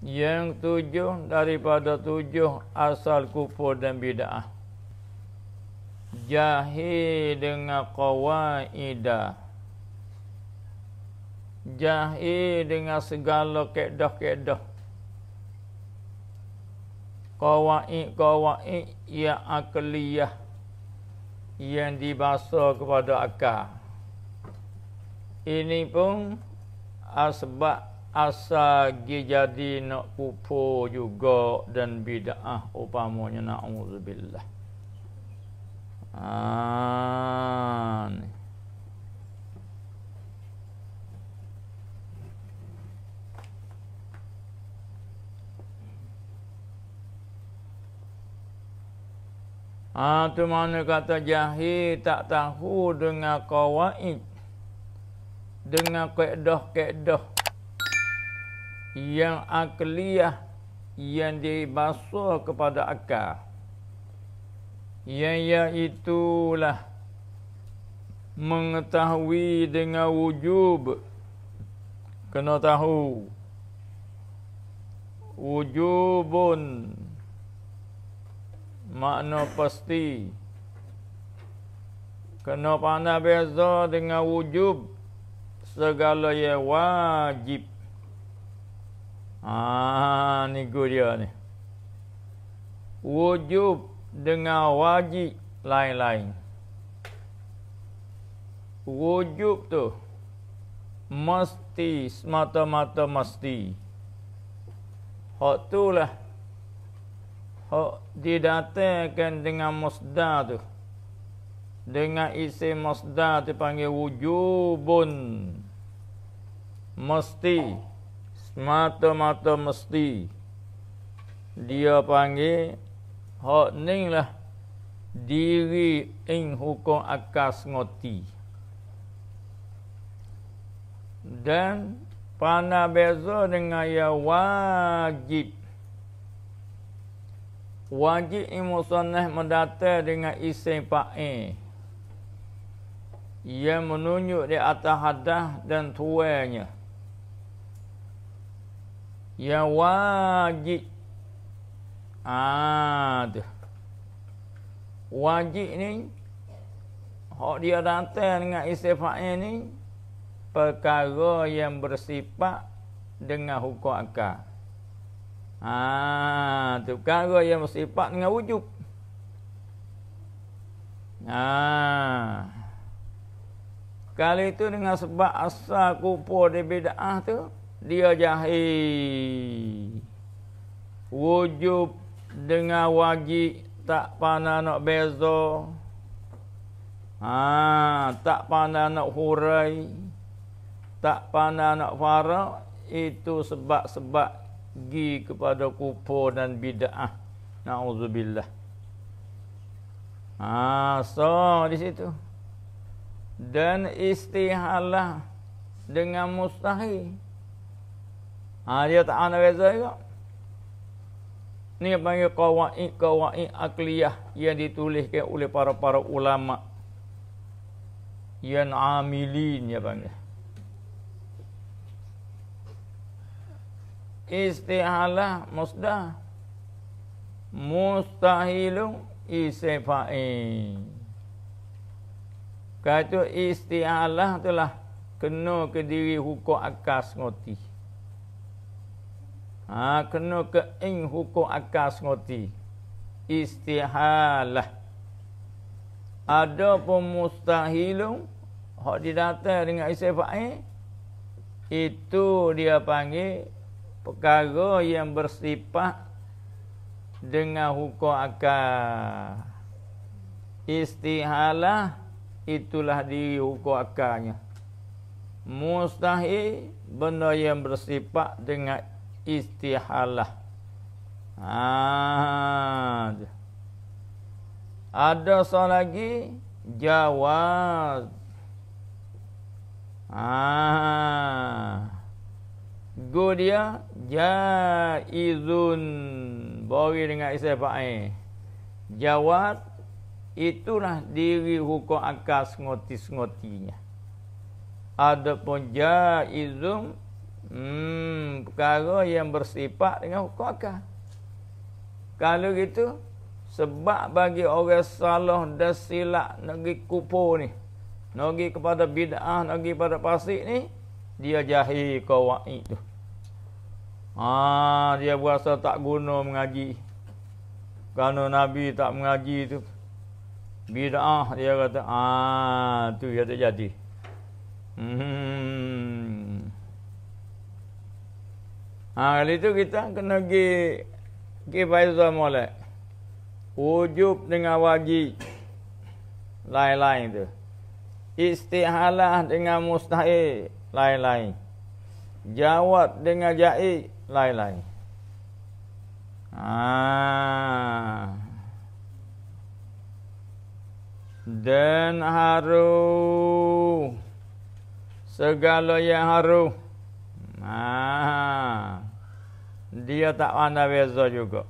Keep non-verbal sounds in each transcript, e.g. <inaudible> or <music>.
yang tujuh daripada tujuh asal kufur dan bid'ah jahi dengan qawaidah jahi dengan segala kaedah-kaedah qawaid-qawaid yang akliyah yang dibasa kepada akal ini pun asbab asal gijadi nak pupu juga dan bid'ah upamanya na'udzubillah. Ah, Ah tu mana kata jahil tak tahu dengan kawaid dengan kaedah-kaedah yang akliyah yang dibasuh kepada akal yang iaitulah mengetahui dengan wujub kena tahu wujubun makna pasti kena pandai beza dengan wujub segala yang wajib Ah, ni good dia ni. Wujub dengan wajib lain-lain. Wujub tu mesti semata-mata mesti. Hak tu lah. Hak didatangkan dengan musdar tu. Dengan isi musdar tu panggil wujubun. Mesti. Mesti semata-mata mesti dia panggil hak lah diri ing hukum akas ngoti dan pana beza dengan ya wajib wajib imusanah mendata dengan isim pa'i ia menunjuk di atas hadah dan tuanya Ya wajib ah tu wajib ni hak dia datang dengan istifaknya ni perkara yang bersifat dengan hukum akal ah tu perkara yang bersifat dengan wujud ah kali itu dengan sebab asal kupur di bid'ah tu dia jahil wujub dengan wajib tak pandai nak beza ha, tak pandai nak hurai tak pandai nak farak itu sebab-sebab gi kepada kufur dan bid'ah nauzubillah, ha so di situ dan istihalah dengan mustahil Ha, dia tak ada beza juga. Ini panggil kawai-kawai akliyah yang dituliskan oleh para-para ulama. Yang amilin dia panggil. Istihalah musdah. Mustahilun isifain. Kata istihalah itulah kena ke diri hukum akas ngotih ha, kena ke ing hukum akal sengoti istihalah ada pun mustahilun hak didata dengan isim fa'il itu dia panggil perkara yang bersifat dengan hukum akal istihalah itulah di hukum akalnya mustahil benda yang bersifat dengan istihalah. Ha. Ada soal lagi jawab. Ah. Ha. Go dia jaizun. Bagi dengan isim fa'il. Jawab itulah diri hukum akal ngoti-ngotinya. Adapun jaizun Hmm, perkara yang bersifat dengan hukum akal. Kalau gitu, sebab bagi orang salah dan silap negeri kupur ni, negeri kepada bid'ah, negeri kepada pasir ni, dia jahil kawaid tu. Ah, dia berasa tak guna mengaji. Kerana Nabi tak mengaji tu. Bid'ah dia kata, ah tu dia tak jadi. Hmm, Ha, kali itu kita kena pergi ke Faizal Molek. Wujub dengan wajib. Lain-lain tu. Istihalah dengan mustahil. Lain-lain. Jawab dengan jai, Lain-lain. Ha. Dan haru, Segala ha. yang haru, Haa dia tak ada beza juga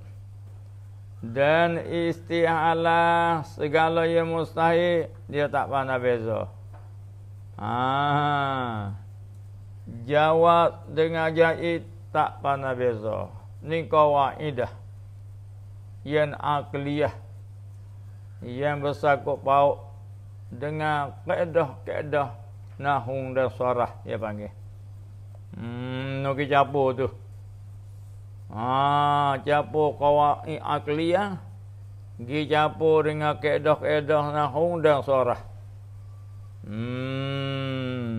dan isti'alah segala yang mustahil dia tak ada beza ah jawab dengan jahit tak ada beza ni kaidah yang akliyah yang besar bersangkut paut dengan kaedah-kaedah nahung dan suara dia panggil hmm nak no, kecapo tu Ha capo qawa'i aqliyah gi capo dengan kaedah-kaedah nahung dan suara. Hmm.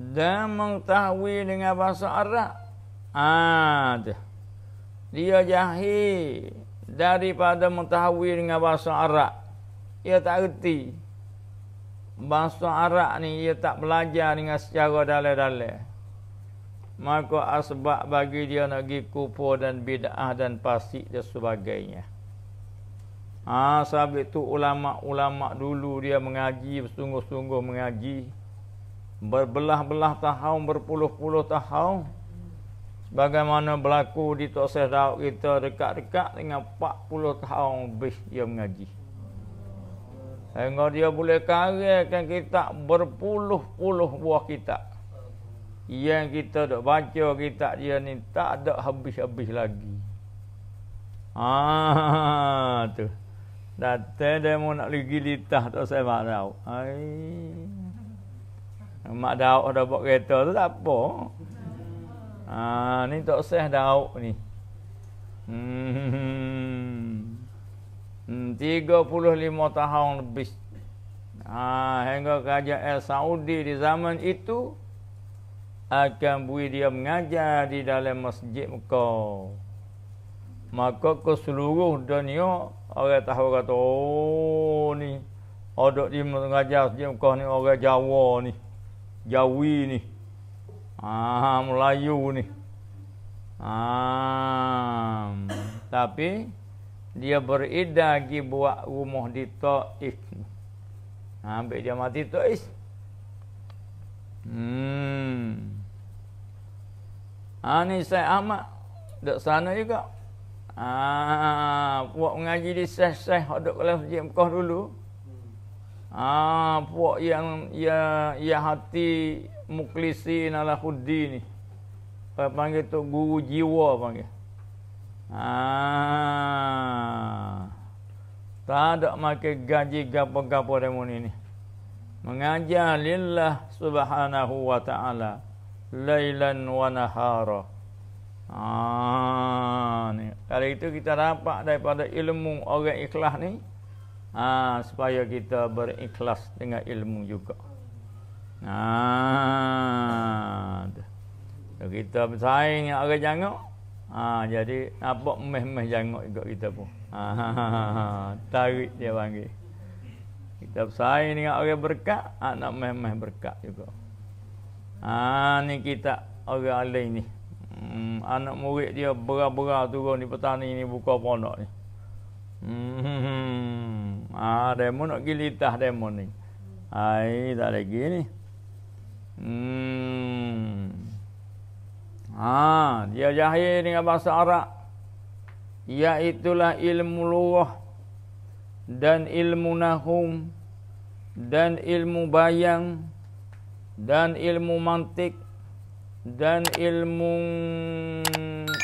Dan mengetahui dengan bahasa Arab. Ah ha, Dia jahil daripada mengetahui dengan bahasa Arab. Ia tak erti bangsa Arab ni dia tak belajar dengan secara dalil-dalil. Maka asbab bagi dia nak pergi kufur dan bid'ah dan pasik dan sebagainya. Ha, sebab tu ulama-ulama dulu dia mengaji, bersungguh-sungguh mengaji. Berbelah-belah tahun, berpuluh-puluh tahun. Bagaimana berlaku di Tok Syed kita dekat-dekat dengan 40 tahun lebih dia mengaji. Sehingga dia boleh karirkan kitab berpuluh-puluh buah kitab. Yang kita dok baca kitab dia ni tak ada habis-habis lagi. Ah tu. Datang dia mau nak pergi litah tak saya mak daun. Hai. Mak daun dah buat kereta tu tak apa. Ah ni tak saya daun ni. Hmm hmm, 35 tahun lebih ha, hingga kerajaan Saudi di zaman itu akan bui dia mengajar di dalam masjid Mekah maka ke seluruh dunia orang tahu kata oh ni orang di mengajar masjid Mekah ni orang Jawa ni Jawi ni ah Melayu ni ah tapi dia berida, pergi buat rumah di Taif. Ha, ambil dia mati Taif. Hmm. Ha, ni Syed Ahmad. Dek sana juga. Ha, buat mengaji di Syed-Syed. Hadut kelas Masjid Mekah dulu. Ha, buat yang ya ya hati muklisin ala khuddi ni. Panggil tu guru jiwa panggil. Ha. Tak ada makan gaji gapo-gapo demo ni. Mengajar lillah subhanahu wa ta'ala lailan wa nahara. Ha ah, Kali itu kita dapat daripada ilmu orang ikhlas ni. Ha supaya kita berikhlas dengan ilmu juga. Ha. Kita bersaing orang jangan Ha, jadi nampak meh-meh jangok juga kita pun. Ha, ha, ha, ha, ha. Tarik dia panggil. Kita bersaing dengan orang berkat, anak ha, meh-meh berkat juga. Ha, ni kita orang alai ni. Hmm, anak murid dia bera-bera turun di petani ni buka pondok ni. Hmm, ha, demo nak gili tah demo ni. Hai, tak lagi ni. Hmm. Ha, dia jahil dengan bahasa Arab. Iaitulah ilmu luah dan ilmu nahum dan ilmu bayang dan ilmu mantik dan ilmu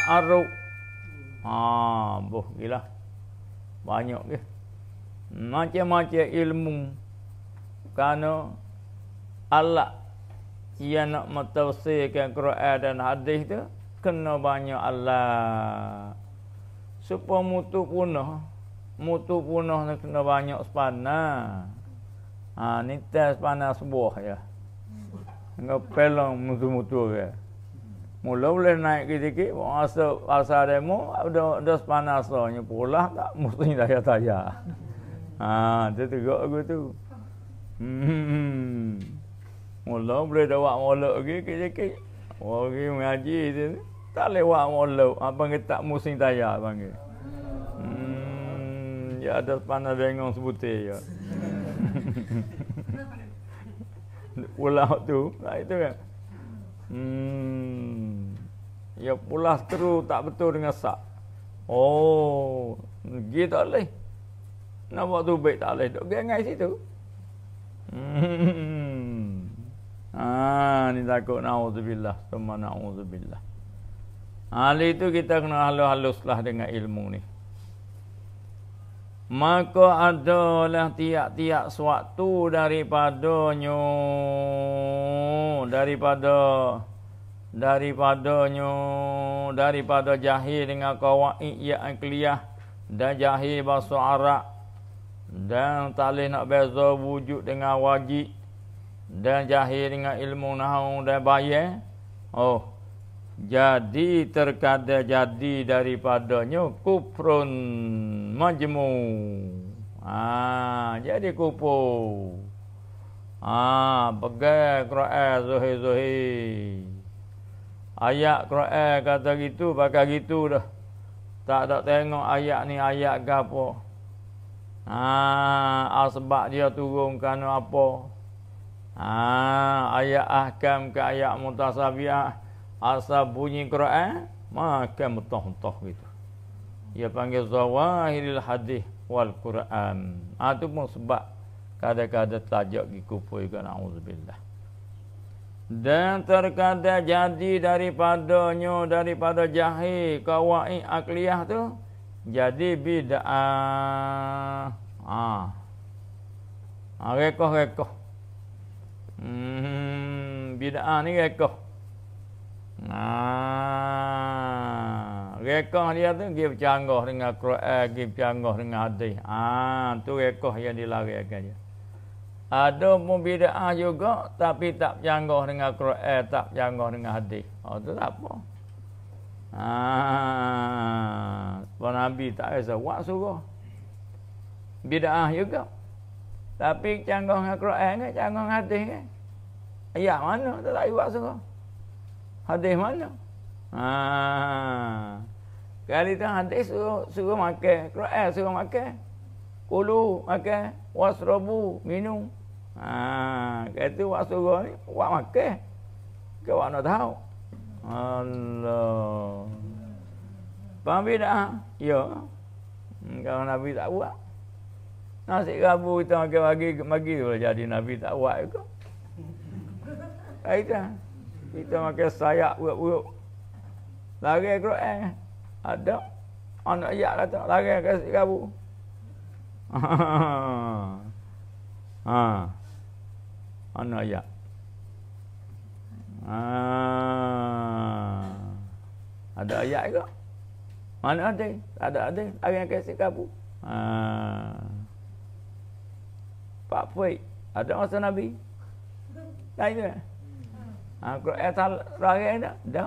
aruk. Ha, boh gila. Banyak ke? Macam-macam ilmu. Kerana Allah yang nak mentafsirkan Quran dan hadis tu kena banyak Allah. Supaya mutu punah, mutu punah ni kena banyak sepana. Ha ni tas panas sebuah ya. Enggak pelong mutu-mutu ke. Mula boleh naik dikit-dikit, masa pasal demo, ada ada sepanas lah. pula tak mesti daya tayar. Ha, dia tegak aku tu. Hmm. hmm, hmm. Mula boleh dapat molok lagi, kecil-kecil. Orang pergi mengaji, tak lewat molok. Apa yang tak musim tayar, abang Hmm, ya ada panas bengong sebutir ya. <laughs> Pulau tu, tak itu kan? Hmm, ya pulang teru tak betul dengan sak. Oh, pergi tak boleh. Nak buat tu baik tak boleh. Duk gengai situ. Hmm, Ah, ni takut na'udzubillah. Semua na'udzubillah. Ha, hari itu kita kena halus-haluslah dengan ilmu ni. Maka adalah tiap-tiap suatu daripadanya. Daripada. Daripadanya. Daripada jahil dengan kawa'i' yang keliah. Dan jahil bahasa Arab. Dan tak boleh nak beza wujud dengan wajib dan jahil dengan ilmu nahu dan bayar eh? oh jadi terkada jadi daripadanya kufrun majmu ah jadi kupu ah ha, pegang Quran zuhi zuhi ayat Quran kata gitu pakai gitu dah tak ada tengok ayat ni ayat gapo ah ha, sebab dia turun kerana apa Ha, ayat ahkam ke ayat mutasabiah asal bunyi Quran maka mutah-mutah gitu. Ia panggil zawahiril hadis wal Quran. Ha, ah, itu pun sebab kadang-kadang tajak dikupu juga na'udzubillah. Dan terkadang jadi daripadanya, daripada jahil, kawai akliyah tu jadi bid'ah. Ha. Ha, rekoh-rekoh. Hmm, bid'ah ni rekoh. Nah, rekoh dia tu dia bercanggah dengan Quran, dia bercanggah dengan hadis. Ah, tu rekoh yang dilarikan dia. Ada pun bid'ah juga tapi tak bercanggah dengan Quran, tak bercanggah dengan hadis. Oh, tu tak apa. Ah, Nabi tak rasa wak Bid'ah juga. Tapi canggung dengan Quran ke, canggung dengan hadis ke? Ayat mana? Tak tak buat semua. Hadis mana? Ha. Kali tu hadis suruh, suruh makan. Quran suruh makan. Kulu makan. Wasrobu minum. Ha. Kata buat suruh ni, buat makan. Ke buat nak tahu. Allah. Faham bidah? Ya. Hmm, kalau Nabi tak buat. Nasi kabu kita makan pagi, pagi boleh jadi Nabi tak buat juga. Kita, kita makan sayap buruk-buruk. Lari ke eh. Ada. Anak ayak kata, lari ke nasi kabu. <laughs> ha. Anak ayak. Ah. Ha. Ada ayat ke? Mana ada? Tak ada ada. Ayat kasih kabu. Ah. Pak Fuik. Ada masa Nabi? Tak ada. Ha, kalau ayat lari ada? Ada.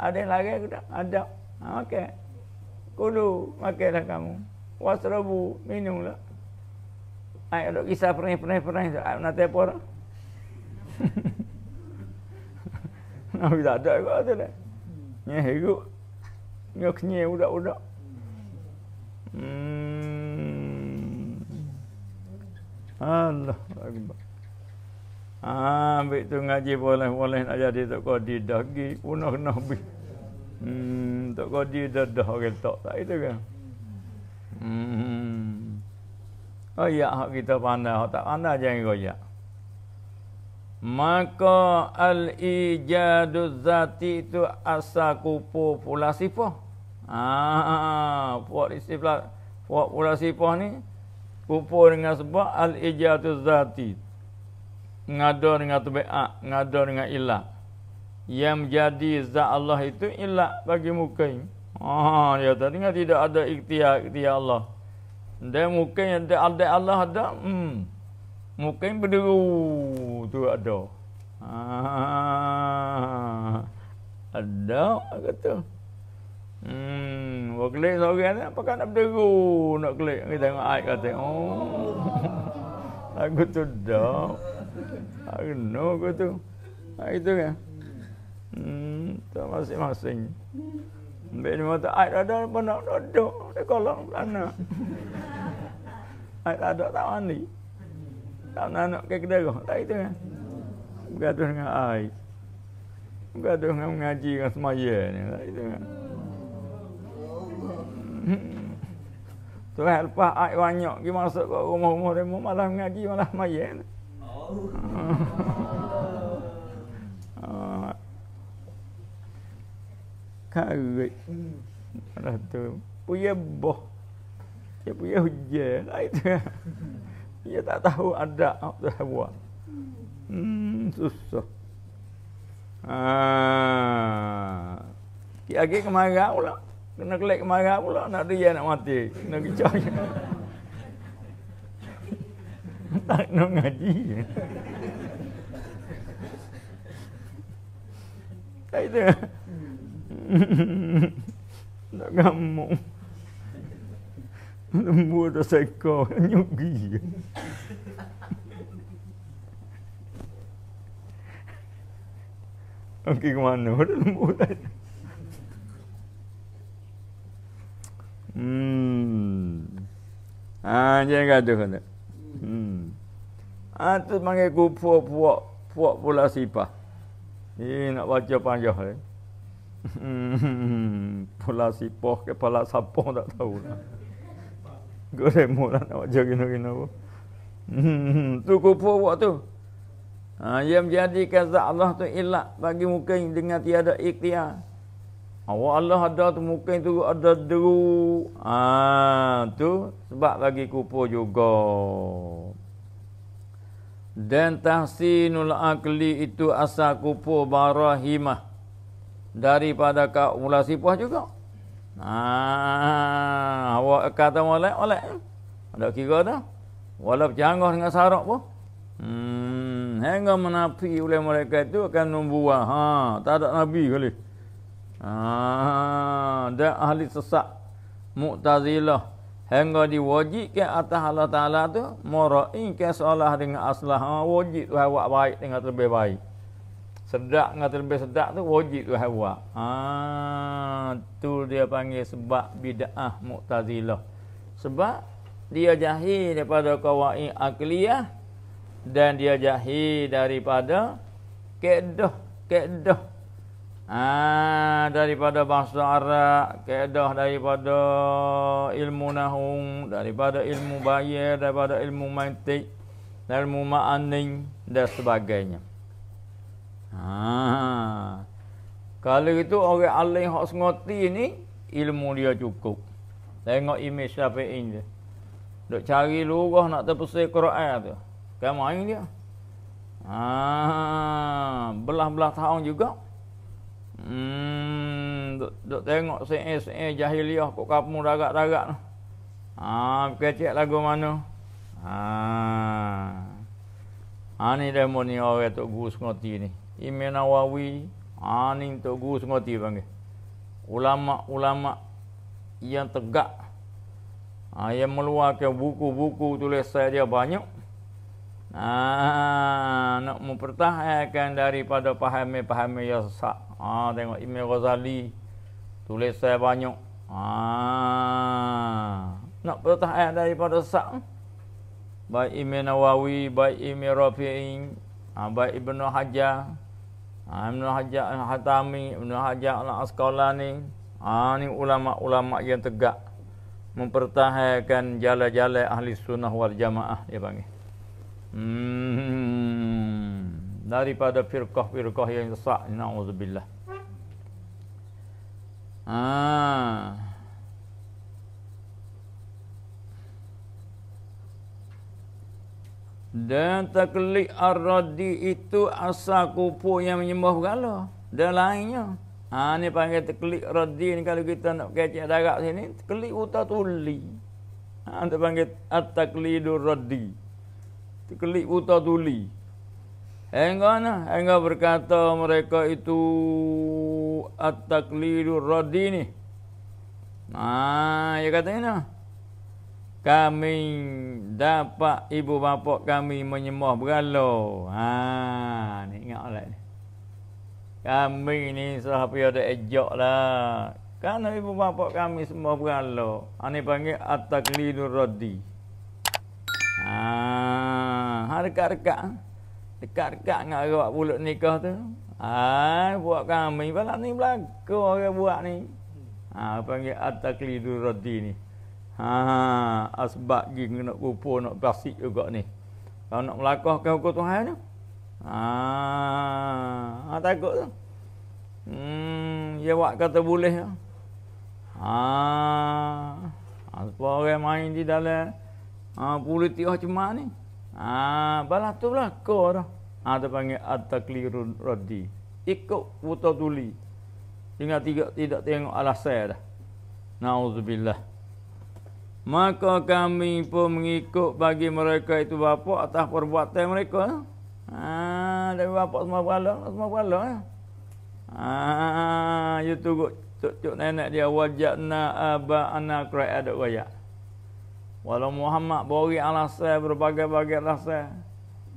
Ada yang lari ke ah, ah, tak? Ada. Ha, okay. Kulu, makanlah kamu. Wasrabu, minumlah. Ayat ada kisah perih-perih-perih. Ayat nak tepuk dah. <laughs> Nabi tak ada juga tu dah. Nyeh hirup. Nyeh kenyeh budak-budak. Hmm. Allah Akbar. Ha, ambil tu ngaji boleh-boleh nak jadi Tok Kodi dah pergi punah Nabi. Hmm, Tok Kodi dah dah orang tak. Tak itu kan? Hmm. Oh ya, kita pandai. Oh, tak pandai jangan goyak. Maka al-ijadul zati itu asa kupu pula sifah. Ah, ha, pula Pula sifah ni. Rupa dengan sebab al-ijatu zati. Ngada dengan tebe'ak, ngada dengan ilah. Yang menjadi zat Allah itu ilah bagi muka Oh, ya tadi tidak ada ikhtiar-ikhtiar Allah. Dan mungkin yang ada Allah ada, hmm, mungkin berderu tu ada. Ah, ada, kata. Hmm, buat klik seorang ni, apa apakah nak berderu nak klik? Kita tengok ayat kata, oh, Aku <laughs> tu dah. Aku no aku tu. Ha, itu kan? Hmm, tu masing-masing. Ambil ni mata, ayat ada apa nak duduk di kolam sana. Ayat ada tak mandi. Tak nak nak ke kedera. Tak itu kan? Bergaduh dengan ayat. Bergaduh dengan mengaji dengan semaya ni. Tak itu kan? Hmm. Tu kan lepas air banyak pergi masuk ke rumah-rumah demo malam ngaji malah mayen. Oh. <laughs> Kau Alah tu Puya boh Dia ya, puya hujan Lain tu Dia <laughs> ya, tak tahu ada Apa tu saya buat Hmm Susah Haa ah. Kira-kira kemarau lah Kena kelek kemarah pula nak dia nak mati. Kena kecoh tak nak ngaji. Tak itu. Tak kamu. Lembu tak seko. Nyugi. Okey ke mana? Lembu tak Hmm. Ha, ah, jangan kata kan? Hmm. Ha, tu panggil ku puak-puak. Puak pula sipah. Ini nak baca panjang. Eh. Hmm. Pula <laughs> sipah ke pala sapah tak tahu lah. Gore mula nak baca gina-gina pun. Hmm. Tu ku puak-puak tu. Ha, yang jadi menjadikan Allah tu ilah bagi muka dengan tiada ikhtiar. Allah Allah ada tu mungkin tu ada deru. Ah tu sebab bagi kupo juga. Dan tahsinul akli itu asa kupo barahimah daripada kau mula sipah juga. Ah awak kata molek oleh Ada kira dah. Walau jangah dengan sarak pun. Hmm, hingga menafi oleh mereka itu akan membuat. Ha, tak ada Nabi kali. Ah, dan ahli sesat mu'tazilah hingga diwajibkan atas Allah Taala tu mara'in ke solah dengan aslah ha, wajib tu awak baik dengan terlebih baik sedak dengan terlebih sedak tu wajib tu awak ha ah, tu dia panggil sebab bid'ah mu'tazilah sebab dia jahil daripada kawai akliyah dan dia jahil daripada kedah kedah Ah daripada bahasa Arab, kaedah daripada ilmu nahwu, daripada ilmu bayar, daripada ilmu mantik, ilmu ma'aning dan sebagainya. Ha. Kalau itu orang alim hak sengoti ni ilmu dia cukup. Tengok imej Syafi'i dia. Dok cari lurah nak terpesai Quran tu. Kan main dia. Ah, belah-belah tahun juga Hmm, duk, duk tengok se-se jahiliah kok kamu darat-darat tu. Ha, kecek lagu mana? Ha. Ha ni demo ni orang tok guru sengoti ni. Imen Awawi, ha ni tok guru sengoti panggil. Ulama-ulama yang tegak. Ha, yang meluarkan buku-buku tulis saya dia banyak. Ah, nak mempertahankan daripada pahami-pahami yang sesak. Ah, tengok Imam Ghazali tulis saya banyak. Ah, nak pertahankan daripada sesak. Baik Imam Nawawi, baik Imam Rafi'i, ah, baik Ibn Hajar. Ah, Ibn Hajar Al-Hatami, Ibn Hajar Al-Asqalani. Ah, ni ulama-ulama yang tegak mempertahankan jalan-jalan ahli sunnah wal jamaah dia panggil hmm, daripada firqah-firqah yang sesat naudzubillah ha Dan taklik ar-radi itu asa kupu yang menyembah berhala. Dan lainnya. Ha, ini panggil taklik radi ni kalau kita nak kecek darat sini. Taklik utah tuli. Ha, itu panggil at-taklidu radi. Kelik buta tuli. Hingga nah, berkata mereka itu at-taklidu radini. Nah, ya katanya nah. Kami dapat ibu bapa kami menyembah berhala. Ha, ni ingat lah ni. Kami ni sahabat yang ada ejak Kan ibu bapa kami sembah berhala. Ini ha, panggil at-taklidu radini. Ah, ha, dekat-dekat. Dekat-dekat dengan awak pulut nikah tu. Ah, buat kami pula ni berlaku orang buat ni. Ha, panggil at-taklidu radhi ni. Ha, ah, asbab gi nak kupu nak basik juga ni. Kalau nak melakukan hukum Tuhan tu. Ha, ha takut tu. Hmm, dia buat kata boleh. Ha. Ha, sebab orang main di dalam Ha politik macam mana ni? Ha balah tu lah kau dah. Ha tu panggil at raddi. Ikut buta tuli. Tinggal tiga tidak tengok saya dah. Nauzubillah. Maka kami pun mengikut bagi mereka itu bapak atas perbuatan mereka. Ha dari bapak semua bala, semua bala. Ya. Ha itu tok tok nenek dia wajakna aba anak kerajaan ada wajak. Na, Walau Muhammad beri alasan berbagai-bagai alasan.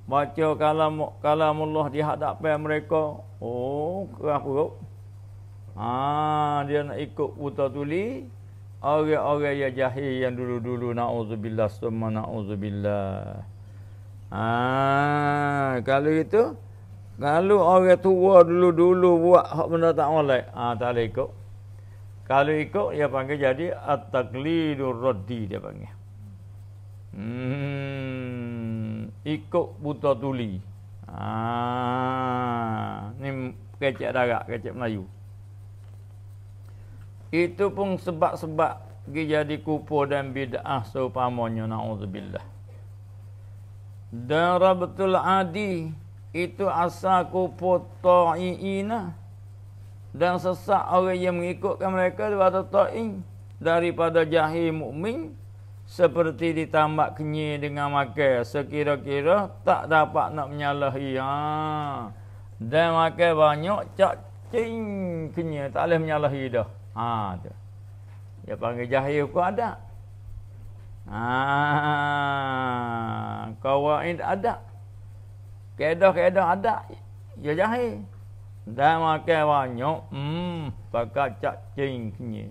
Baca kalam kalam Allah di hadapan mereka. Oh, kerah perut. Ha, dia nak ikut buta tuli. Orang-orang yang jahil yang dulu-dulu. Na'udzubillah, semua na'udzubillah. Ha, kalau itu, kalau orang tua dulu-dulu buat hak benda tak boleh. Ha, tak boleh ikut. Kalau ikut, dia panggil jadi at-taklidur raddi dia panggil. Hmm, ikut buta tuli. Ah, ni kecek darat, kecek Melayu. Itu pun sebab-sebab pergi jadi kupu dan bid'ah seupamanya na'udzubillah. Darabtul Adi itu asal kupu ta'i'ina dan sesak orang yang mengikutkan mereka daripada ta'i daripada jahil mukmin seperti ditambak kenyir dengan makan sekira-kira tak dapat nak menyalahi ha dan makan banyak cacing kenyir tak boleh menyalahi dah ha tu dia panggil jahil pun ada ha kawaid ada kaedah-kaedah ada ya jahil dan makan banyak hmm pakai cacing kenyir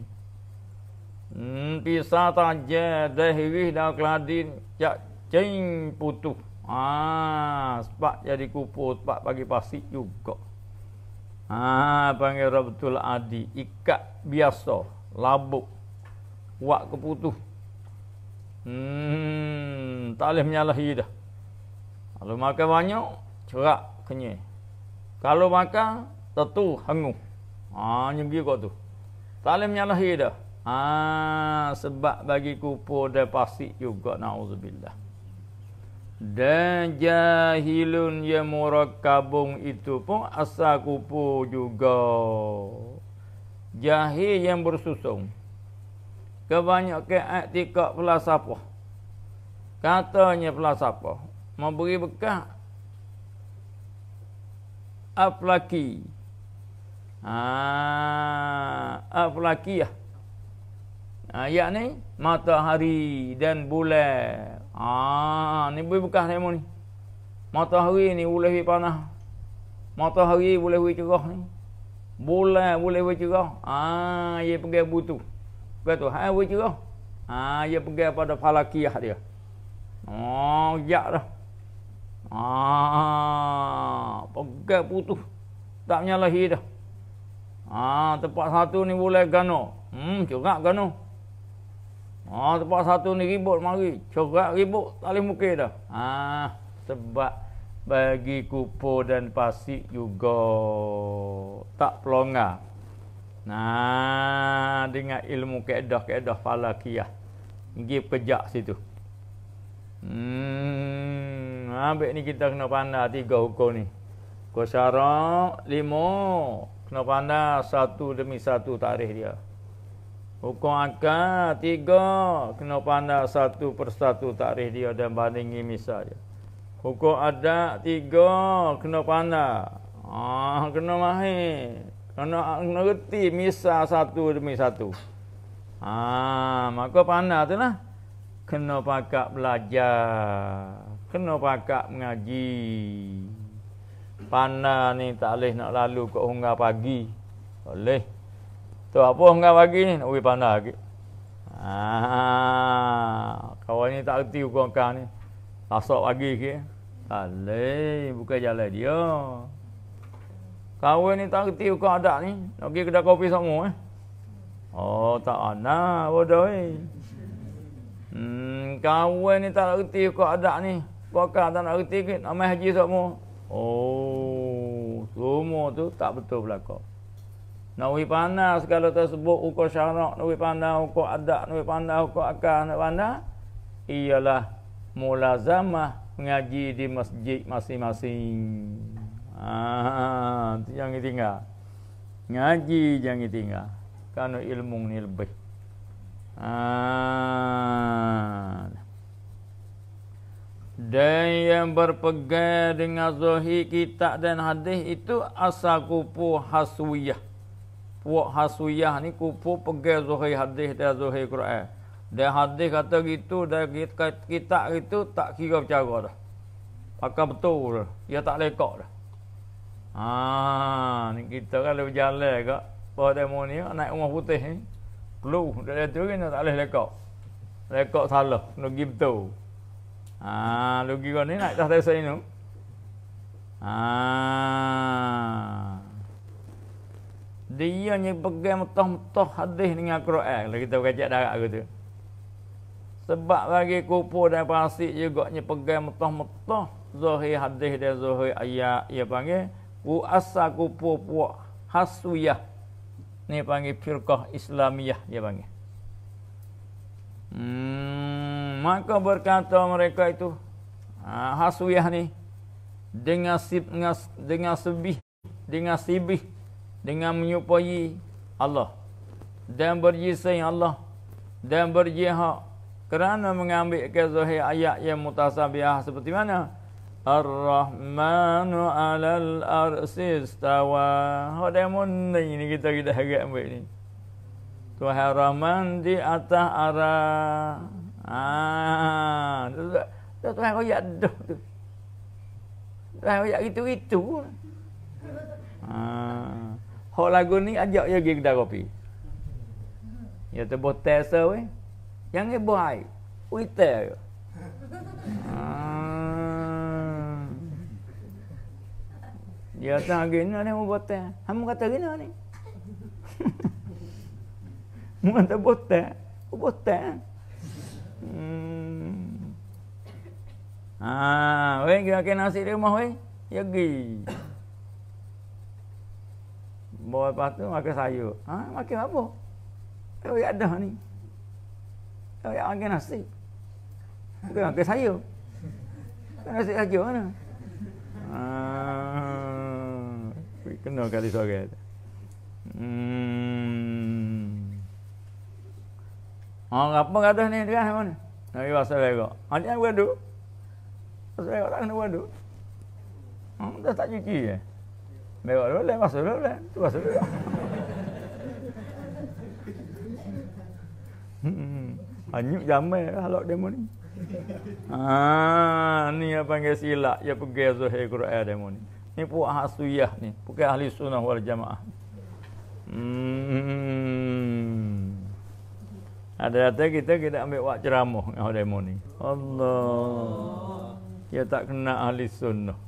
Hmm, pisa taja deh wih dah keladin cak ceng putuh. Ah, sebab jadi kupu sebab pagi pasti juga. Ah, panggil Rabtul Adi ikat biasa labuk wak keputuh. Hmm, tak boleh menyalahi dah. Kalau makan banyak, cerak kenye. Kalau makan, tentu hangus. Ah, ha, nyegi kau tu. Tak boleh menyalahi dah. Ha, sebab bagi kupur dan pasti juga na'udzubillah. Dan jahilun ya murakabung itu pun asal kupur juga. Jahil yang bersusung. Kebanyakan aktikak pelasapah. Katanya pelasapah. Memberi bekas. Apalagi. Ha, Apalagi lah. Ya ayat ha, ni matahari dan bulan. Ah, ni boleh buka demo ni. Matahari ni boleh wei panah. Matahari boleh wei cerah ni. Bulan boleh wei cerah. Ah, ha, ia ya pergi butuh. Kata tu, hai wei cerah. Ah, ia ya pergi pada falakiah dia. Oh, ya dah. Ah, pergi butuh. Tak menyalahi dah. Ah, tempat satu ni boleh gano. Hmm, cerah gano. Ah ha, tempat satu ni ribut mari. Corak ribut tak boleh mukir dah. Ah sebab bagi kupur dan pasir juga tak pelongar. Nah, dengan ilmu kaedah-kaedah falakiyah. Pergi pejak situ. Hmm, ambil ni kita kena pandai tiga hukum ni. Kuasara lima. Kena pandai satu demi satu tarikh dia. Hukum akal tiga kena pandang satu persatu takrif dia dan bandingi misalnya. dia. Hukum adat tiga kena pandang. Ah ha, kena mahir. Kena ngerti misal satu demi satu. Ah ha, maka pandang tu lah. Kena pakak belajar. Kena pakak mengaji. Pandang ni tak boleh nak lalu ke hingga pagi. Boleh. Tu apa hang bagi ni? Nak pergi pandai lagi. Ah, kawan ni tak reti hukum kau ni. Rasak pagi ke? Alay, bukan jalan dia. Kawan ni tak reti hukum adat ni. Nak pergi kedai kopi semua eh. Oh, tak ana bodoh eh. Hmm, kawan ni tak reti hukum adat ni. Bukan tak nak reti ke? Nama haji semua. Oh, semua tu tak betul belakang. Nawi pandang segala tersebut hukum syarak, nawi pandang hukum adat, nawi pandang hukum akal, nawi pandang ialah mulazamah mengaji di masjid masing-masing. Ah, ha, jangan tinggal. Ngaji jangan tinggal. Karena ilmu ni lebih. Ah. Dan yang berpegang dengan zuhi kitab dan hadis itu asakupu haswiyah puak hasuyah ni kupu pegang zuhri hadis dia zuhri Quran. Dan hadis kata gitu dan kita itu tak kira bercara dah. Pakai betul dah. Dia tak lekak dah. Ha, ni kita kan lebih jalan kak. Bawa ni naik rumah putih ni. Keluh. Dia kata kan tak boleh lekak. Lekak salah. Kena pergi betul. Ha, lu kira ni naik tak tersenyum. Ha, dia ni pegang mentah-mentah hadis dengan Quran kalau kita baca darat aku tu. Sebab bagi kupu dan pasik juga ni pegang mentah-mentah zahir hadis dan zahir ayat ia panggil kuasa kupu puak hasuyah. Ni panggil firqah Islamiyah dia panggil. Hmm, maka berkata mereka itu ha, hasuyah ni dengan sib dengan dengan sibih dengan sibih dengan menyupai Allah dan berjisai Allah dan berjihad kerana mengambil ke zahir ayat yang mutasabiah seperti mana? Ar-Rahmanu alal arsi istawa. Hadamun ini kita kita harga ambil ini. Tuhan Rahman di atas arah. Ah, tu tu yang koyak tu. Tu yang koyak itu itu. Ha. Ah. Hok lagu ni ajak dia pergi kedai kopi. Ya tebus test tu weh. Yang ni buai. Uite ayo. Ah. Dia tak gina ni mau botel. Hamu kata gina ni. Mau <laughs> kata botel. Mau botel. Hmm. Haa. Ah, weh, kira-kira rumah weh. Ya gi. Bawa lepas tu makan sayur. Ha? Makan apa? Kau yang ada ni. Kau yang makan nasi. Bukan makan sayur. Makan nasi saja mana? Ha? Kena kali sore tu. Hmm. Ha, apa kata ni? Dia kan mana? Nabi basah lego. Ha, dia yang berdua. Basah lego tak kena berdua. Ha, hmm, dah tak cuci je. Eh? Me digo, lo lee, más o lo lee, tú vas a ver. Hanyut jamai lah demo ni. Ah, ni yang panggil Ya pergi Zuhir Qur'an demo ni. Ni puak hasuyah ni. Bukan ahli sunnah wal jamaah. Hmm. Ada kata kita kita ambil buat ceramah dengan demo ni. Allah. ya tak kena ahli sunnah.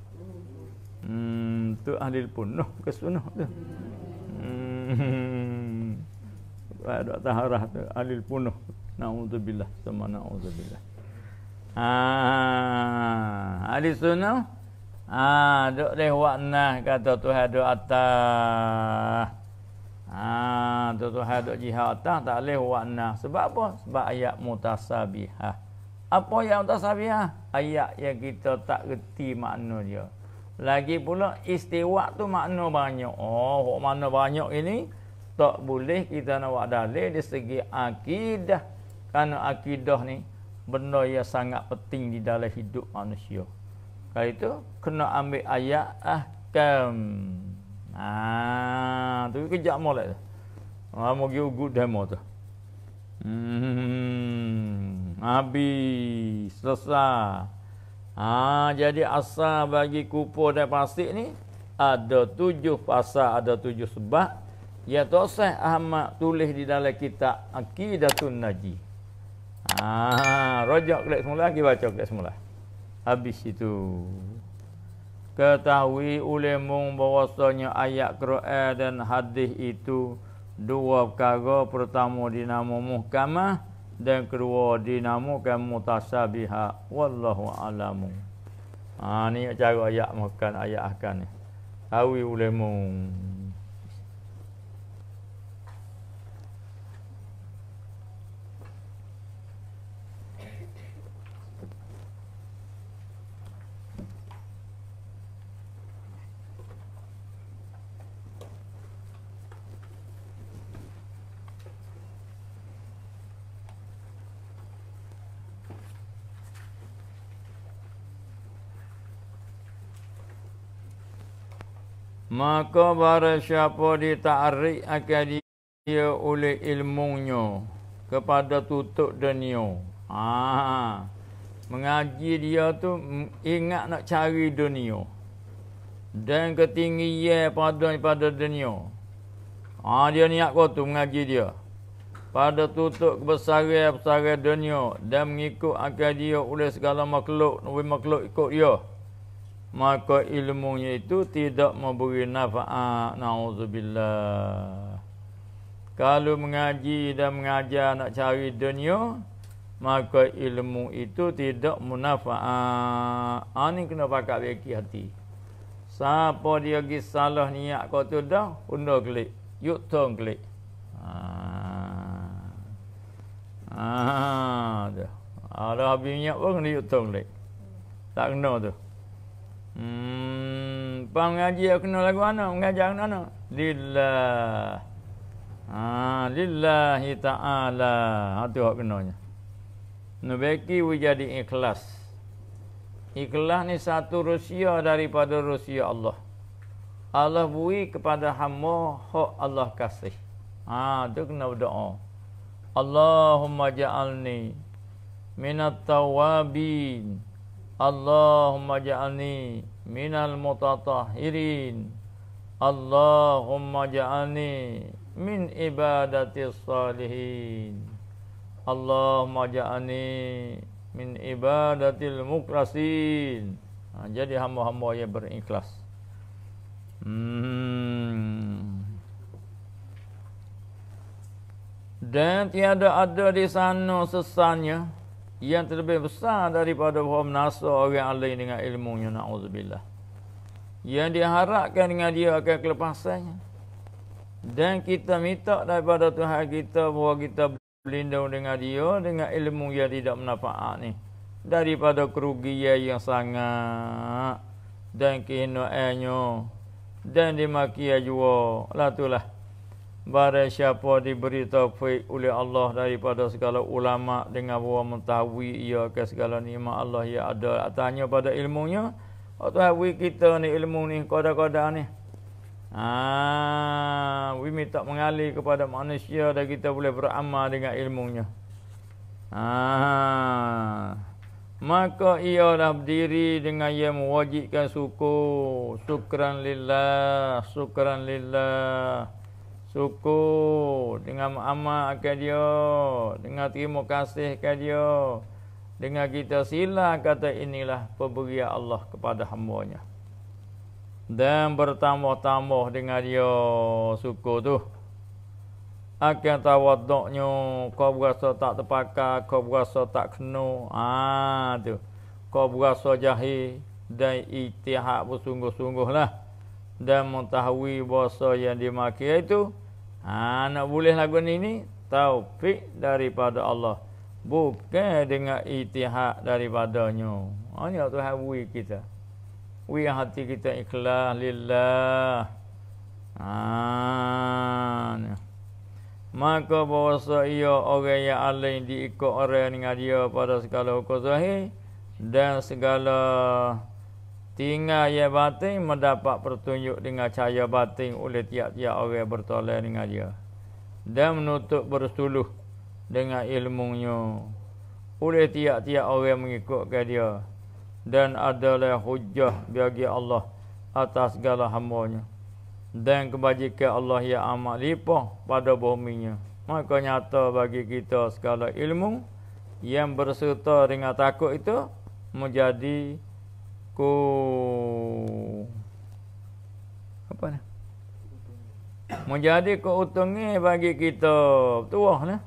Hmm, tu ahli punuh ke sunuh tu. Hmm. Ada taharah tu ahli punuh. Nauzubillah, sama nauzubillah. Ah, ha, ahli sunuh. Ah, ha, dok leh wakna kata ha, tu do atah. Ah, tu tu do jihad atah tak leh wakna. Sebab apa? Sebab ayat mutasabihah. Apa yang mutasabihah? Ayat yang kita tak reti makna dia. Lagi pula istiwa tu makna banyak. Oh, makna banyak ini tak boleh kita nak buat dalil di segi akidah. Karena akidah ni benda yang sangat penting di dalam hidup manusia. Kalau itu kena ambil ayat ahkam. Ah, tu kejap molek tu. Ah, ha, mogi ugut demo tu. Hmm, habis, selesai. Ha, jadi asal bagi kupur dan pasir ni ada tujuh pasal, ada tujuh sebab. Ya Tosai Ahmad tulis di dalam kitab Akidatun Naji. Ha, rojak kelak semula, kita baca kelak semula. Habis itu. Ketahui oleh mung bahwasanya ayat Quran dan hadis itu dua perkara pertama dinamo muhkamah dan kedua dinamakan mutasabiha wallahu alamu ha ni cara ayat makan ayat akan ni tahu ulemu maka barasyapa ditarik akan dia oleh ilmunya kepada tutup dunia. Ha. Mengaji dia tu ingat nak cari dunia. Dan ketinggian pada pada dunia. Ha, dia niat kau tu mengaji dia. Pada tutup kebesaran-besaran dunia. Dan mengikut akal dia oleh segala makhluk. Nabi makhluk ikut dia maka ilmunya itu tidak memberi nafa'at na'udzubillah kalau mengaji dan mengajar nak cari dunia maka ilmu itu tidak munafa'at ini ah, kena pakai beki hati siapa dia pergi salah niat kau tu dah unda klik yuk tong klik ah. ah, ada habis niat pun kena yuk tong klik tak kena tu Hmm, pang ngaji aku kena lagu ana, mengajar ana ana. Lillah. Ha, lillahi ta'ala. Ha tu hak kenanya. Nubeki wujadi ikhlas. Ikhlas ni satu rusia daripada rusia Allah. Allah bui kepada hamba hak Allah kasih. Ha tu kena doa. Allahumma ja'alni minat tawabin. Allahumma ja'alni minal mutatahirin Allahumma ja'alni min ibadati salihin Allahumma ja'alni min ibadatil mukrasin ha, Jadi hamba-hamba yang berikhlas hmm. Dan tiada ada di sana sesannya yang terlebih besar daripada pohon nasa orang alim dengan ilmunya na'udzubillah yang diharapkan dengan dia akan kelepasannya dan kita minta daripada Tuhan kita bahawa kita berlindung dengan dia dengan ilmu yang tidak manfaat ni daripada kerugian yang sangat dan kehinaannya dan dimaki jua lah itulah Barai siapa diberi taufik oleh Allah daripada segala ulama dengan bawa mentawi ia ke segala nikmat Allah yang ada Atanya pada ilmunya. Waktu oh, hari kita ni ilmu ni kadang-kadang ni. Ha, we minta mengalir kepada manusia dan kita boleh beramal dengan ilmunya. Ha, maka ia dah berdiri dengan ia mewajibkan suku. Syukran lillah, syukran lillah syukur dengan amal ke dia dengan terima kasih ke kan dia dengan kita sila kata inilah pemberian Allah kepada hambanya dan bertambah-tambah dengan dia syukur tu akan tawaduknya kau berasa tak terpakar kau berasa tak kena ah tu kau berasa jahil dan itihad bersungguh sungguh lah, dan mengetahui bahasa yang dimakai itu ha, nak boleh lagu ni ni taufik daripada Allah bukan dengan itihad daripadanya ha ni Tuhan wui kita wui hati kita ikhlas lillah ha ni. maka bahasa ia orang yang alain diikut orang dengan dia pada segala hukum zahir dan segala Tinggal ia batin mendapat pertunjuk dengan cahaya batin oleh tiap-tiap orang yang bertolak dengan dia. Dan menutup bersuluh dengan ilmunya. Oleh tiap-tiap orang yang mengikutkan dia. Dan adalah hujah bagi Allah atas segala hambanya. Dan kebajikan Allah yang amat lipah pada bominya. Maka nyata bagi kita segala ilmu yang berserta dengan takut itu menjadi takut aku apa ni menjadi keutungi bagi kita bertuah lah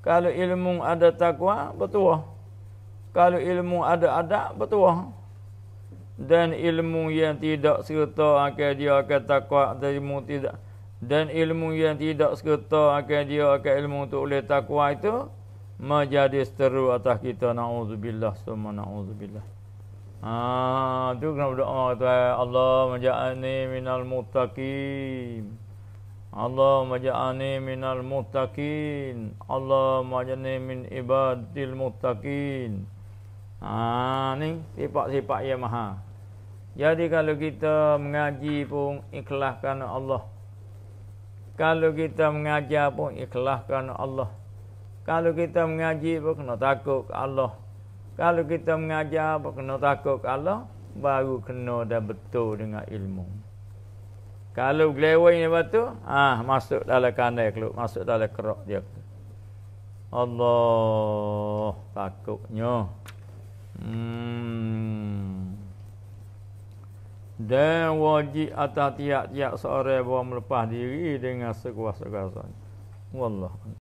kalau ilmu ada takwa bertuah kalau ilmu ada adab bertuah dan ilmu yang tidak serta akan dia akan takwa dari mu tidak dan ilmu yang tidak serta akan dia akan ilmu untuk oleh takwa itu menjadi seteru atas kita naudzubillah semua naudzubillah Ah, tu kena berdoa tuan. Allah majani minal muttaqin. Allah majani minal muttaqin. Allah majani min ibadil muttaqin. Ha ni sifat-sifat yang maha. Jadi kalau kita mengaji pun ikhlaskan Allah. Kalau kita mengajar pun ikhlaskan Allah. Kalau kita mengaji pun kena takut Allah. Kalau kita mengajar apa kena takut ke Allah, baru kena dah betul dengan ilmu. Kalau gelewai ni batu, ah ha, masuk dalam kandai keluk, masuk dalam kerok dia. Allah takutnya. Hmm. Dan wajib atas tiap-tiap seorang yang melepah diri dengan sekuasa-kuasanya. Wallah.